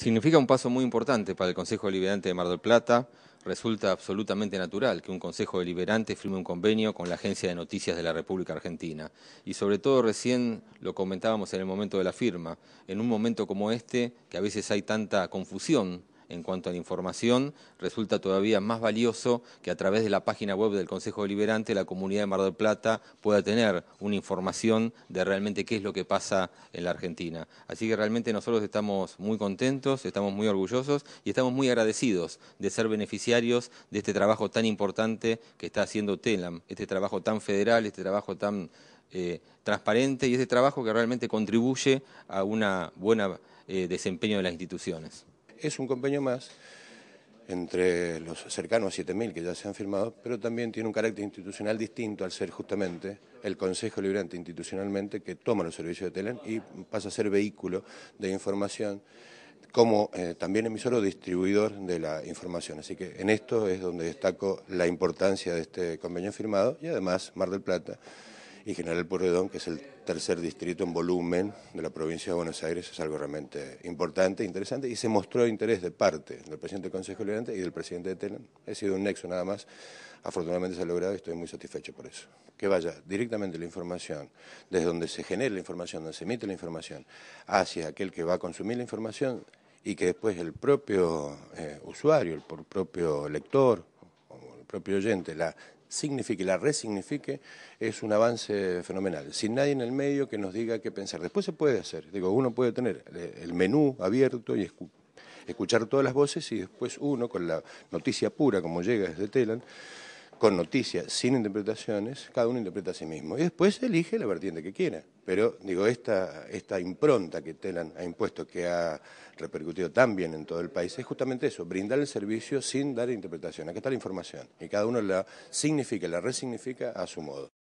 Significa un paso muy importante para el Consejo Deliberante de Mar del Plata. Resulta absolutamente natural que un Consejo Deliberante firme un convenio con la Agencia de Noticias de la República Argentina. Y sobre todo recién lo comentábamos en el momento de la firma, en un momento como este, que a veces hay tanta confusión en cuanto a la información, resulta todavía más valioso que a través de la página web del Consejo Deliberante la comunidad de Mar del Plata pueda tener una información de realmente qué es lo que pasa en la Argentina. Así que realmente nosotros estamos muy contentos, estamos muy orgullosos y estamos muy agradecidos de ser beneficiarios de este trabajo tan importante que está haciendo TELAM, este trabajo tan federal, este trabajo tan eh, transparente y este trabajo que realmente contribuye a un buen eh, desempeño de las instituciones es un convenio más entre los cercanos a 7.000 que ya se han firmado, pero también tiene un carácter institucional distinto al ser justamente el Consejo Liberante institucionalmente que toma los servicios de Telen y pasa a ser vehículo de información como eh, también emisor o distribuidor de la información. Así que en esto es donde destaco la importancia de este convenio firmado y además Mar del Plata y General Pueyrredón, que es el tercer distrito en volumen de la provincia de Buenos Aires, es algo realmente importante, interesante, y se mostró interés de parte del presidente del Consejo Liberante y del presidente de Telen. Ha sido un nexo nada más. Afortunadamente se ha logrado y estoy muy satisfecho por eso. Que vaya directamente la información, desde donde se genera la información, donde se emite la información, hacia aquel que va a consumir la información y que después el propio eh, usuario, el propio lector, el propio oyente la signifique, la resignifique, es un avance fenomenal. Sin nadie en el medio que nos diga qué pensar. Después se puede hacer. Digo, uno puede tener eh, el menú abierto y escuchar todas las voces y después uno, con la noticia pura como llega desde Telan, con noticias, sin interpretaciones, cada uno interpreta a sí mismo. Y después elige la vertiente que quiera. Pero, digo, esta, esta impronta que Telan ha impuesto, que ha repercutido tan bien en todo el país, es justamente eso, brindar el servicio sin dar interpretación. Aquí está la información. Y cada uno la significa, la resignifica a su modo.